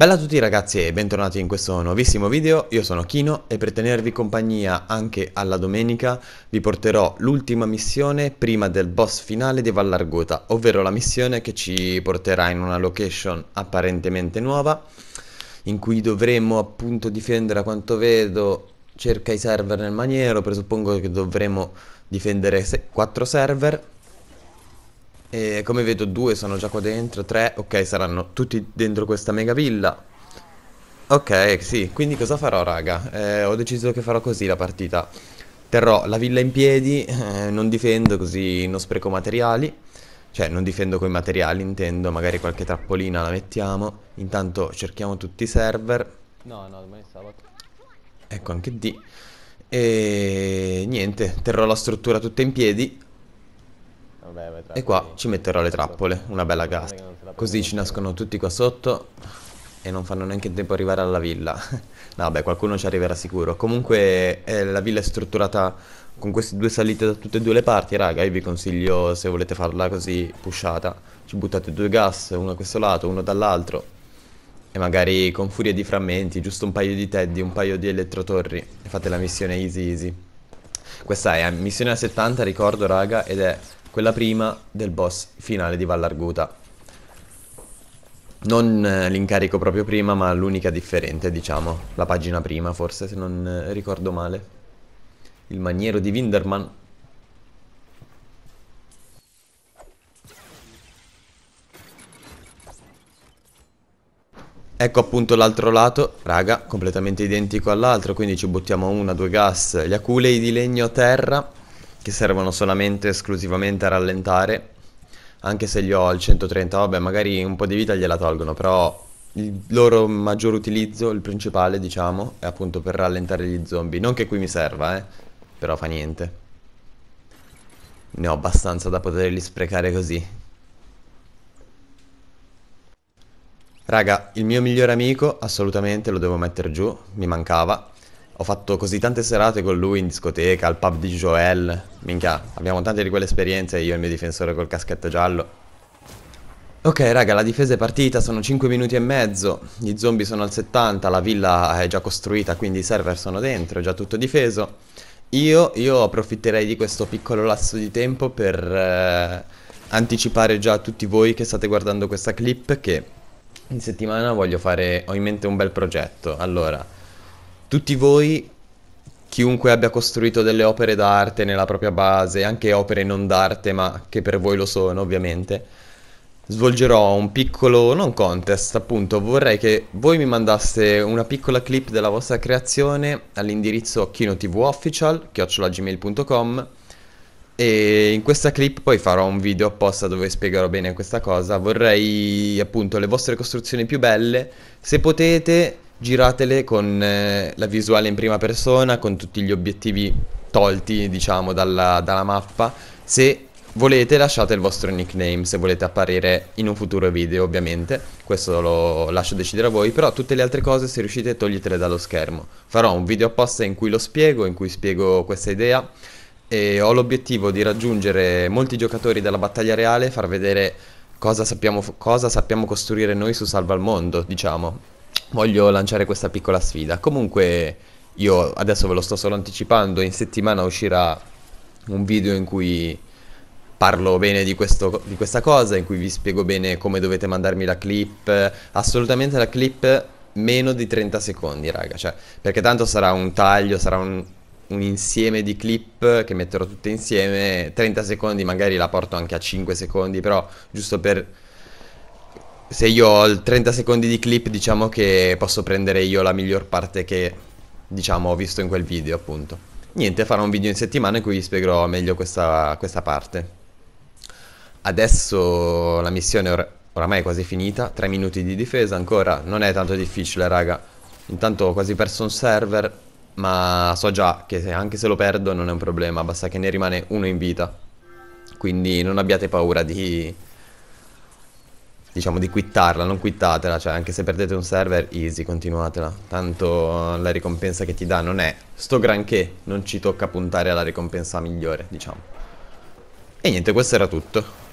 Bella a tutti ragazzi e bentornati in questo nuovissimo video, io sono Kino e per tenervi compagnia anche alla domenica vi porterò l'ultima missione prima del boss finale di Vallargota, ovvero la missione che ci porterà in una location apparentemente nuova in cui dovremo appunto difendere a quanto vedo cerca i server nel maniero, presuppongo che dovremo difendere 4 server e come vedo due sono già qua dentro, tre, ok, saranno tutti dentro questa mega villa. Ok, sì, quindi cosa farò raga? Eh, ho deciso che farò così la partita. Terrò la villa in piedi, eh, non difendo così non spreco materiali. Cioè, non difendo coi materiali, intendo, magari qualche trappolina la mettiamo. Intanto cerchiamo tutti i server. No, no, domani è sabato. Ecco, anche D. E niente, terrò la struttura tutta in piedi, e qua ci metterò le trappole, una bella casa. Così ci nascono tutti qua sotto e non fanno neanche in tempo arrivare alla villa. no, beh, qualcuno ci arriverà sicuro. Comunque eh, la villa è strutturata con queste due salite da tutte e due le parti, raga. Io vi consiglio, se volete farla così, pushata. Ci buttate due gas, uno da questo lato, uno dall'altro. E magari con furia di frammenti, giusto un paio di teddy, un paio di elettrotorri. E fate la missione easy easy. Questa è eh, missione a 70, ricordo, raga, ed è quella prima del boss finale di Vallarguta. Non eh, l'incarico proprio prima, ma l'unica differente, diciamo. La pagina prima, forse, se non eh, ricordo male. Il maniero di Winderman. Ecco appunto l'altro lato, raga, completamente identico all'altro, quindi ci buttiamo una, due gas, gli aculei di legno a terra che servono solamente e esclusivamente a rallentare anche se li ho al 130 vabbè magari un po' di vita gliela tolgono però il loro maggior utilizzo il principale diciamo è appunto per rallentare gli zombie non che qui mi serva eh però fa niente ne ho abbastanza da poterli sprecare così Raga, il mio migliore amico, assolutamente lo devo mettere giù, mi mancava. Ho fatto così tante serate con lui in discoteca, al pub di Joel. Minchia, abbiamo tante di quelle esperienze, io e il mio difensore col caschetto giallo. Ok raga, la difesa è partita, sono 5 minuti e mezzo, gli zombie sono al 70, la villa è già costruita, quindi i server sono dentro, è già tutto difeso. Io, io approfitterei di questo piccolo lasso di tempo per eh, anticipare già a tutti voi che state guardando questa clip che in settimana voglio fare, ho in mente un bel progetto. Allora, tutti voi, chiunque abbia costruito delle opere d'arte nella propria base, anche opere non d'arte ma che per voi lo sono ovviamente, svolgerò un piccolo, non contest appunto, vorrei che voi mi mandaste una piccola clip della vostra creazione all'indirizzo chinotvofficial, chiocciolagmail.com e in questa clip poi farò un video apposta dove spiegherò bene questa cosa. Vorrei appunto le vostre costruzioni più belle. Se potete giratele con eh, la visuale in prima persona, con tutti gli obiettivi tolti, diciamo, dalla, dalla mappa. Se volete lasciate il vostro nickname se volete apparire in un futuro video ovviamente questo lo lascio decidere a voi però tutte le altre cose se riuscite toglietele dallo schermo farò un video apposta in cui lo spiego in cui spiego questa idea e ho l'obiettivo di raggiungere molti giocatori della battaglia reale e far vedere cosa sappiamo, cosa sappiamo costruire noi su Salva al Mondo diciamo voglio lanciare questa piccola sfida. Comunque io adesso ve lo sto solo anticipando, in settimana uscirà un video in cui parlo bene di, questo, di, questa cosa, in cui vi spiego bene come dovete mandarmi la clip, assolutamente la clip meno di 30 secondi raga, cioè, perché tanto sarà un taglio, sarà un, un insieme di clip che metterò tutte insieme, 30 secondi magari la porto anche a 5 secondi, però giusto per se io ho 30 secondi di clip diciamo che posso prendere io la miglior parte che diciamo ho visto in quel video appunto. Niente, farò un video in settimana in cui vi spiegherò meglio questa, questa parte. Adesso la missione or oramai è quasi finita, 3 minuti di difesa ancora, non è tanto difficile raga. Intanto ho quasi perso un server, ma so già che anche se lo perdo non è un problema, basta che ne rimane uno in vita. Quindi non abbiate paura di diciamo di quittarla, non quittatela, cioè anche se perdete un server, easy, continuatela. Tanto la ricompensa che ti dà non è sto granché, non ci tocca puntare alla ricompensa migliore, diciamo. E niente, questo era tutto.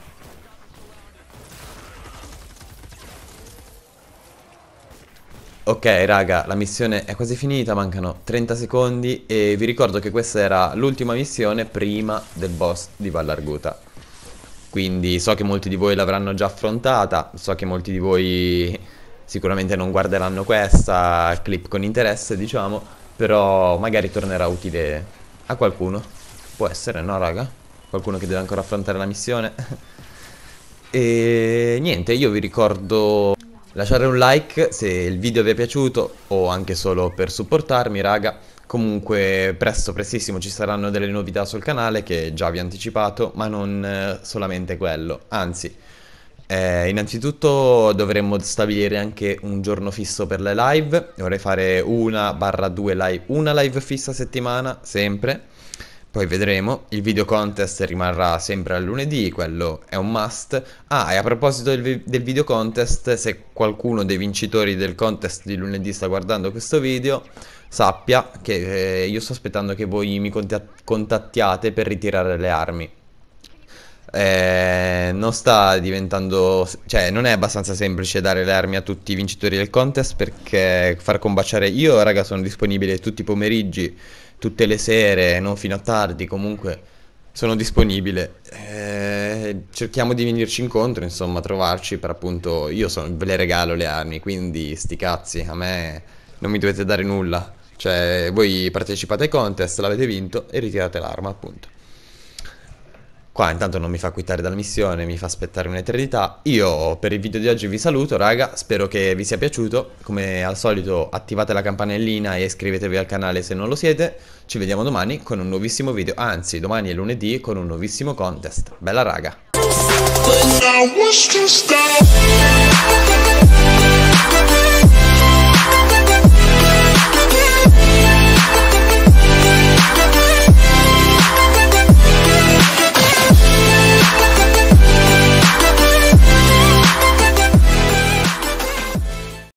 Ok raga, la missione è quasi finita, mancano 30 secondi e vi ricordo che questa era l'ultima missione prima del boss di Vallarguta. Quindi so che molti di voi l'avranno già affrontata, so che molti di voi sicuramente non guarderanno questa clip con interesse, diciamo, però magari tornerà utile a qualcuno. Può essere, no raga? Qualcuno che deve ancora affrontare la missione. e niente, io vi ricordo lasciare un like se il video vi è piaciuto o anche solo per supportarmi, raga. Comunque presto, prestissimo ci saranno delle novità sul canale che già vi ho anticipato, ma non eh, solamente quello, anzi eh, innanzitutto dovremmo stabilire anche un giorno fisso per le live, dovrei fare una barra due live, una live fissa a settimana, sempre, poi vedremo, il video contest rimarrà sempre al lunedì, quello è un must. Ah, e a proposito del, vi del video contest, se qualcuno dei vincitori del contest di lunedì sta guardando questo video, sappia che eh, io sto aspettando che voi mi contattiate per ritirare le armi. Eh, non sta diventando... cioè non è abbastanza semplice dare le armi a tutti i vincitori del contest perché far combaciare... Io raga sono disponibile tutti i pomeriggi, tutte le sere, non fino a tardi, comunque sono disponibile. Eh, cerchiamo di venirci incontro, insomma, trovarci per appunto... Io sono... ve le regalo le armi, quindi sti cazzi, a me non mi dovete dare nulla. Cioè, voi partecipate ai contest, l'avete vinto e ritirate l'arma, appunto. Qua intanto non mi fa quittare dalla missione, mi fa aspettare un'eternità. Io per il video di oggi vi saluto, raga, spero che vi sia piaciuto. Come al solito attivate la campanellina e iscrivetevi al canale se non lo siete. Ci vediamo domani con un nuovissimo video, anzi domani è lunedì con un nuovissimo contest. Bella raga!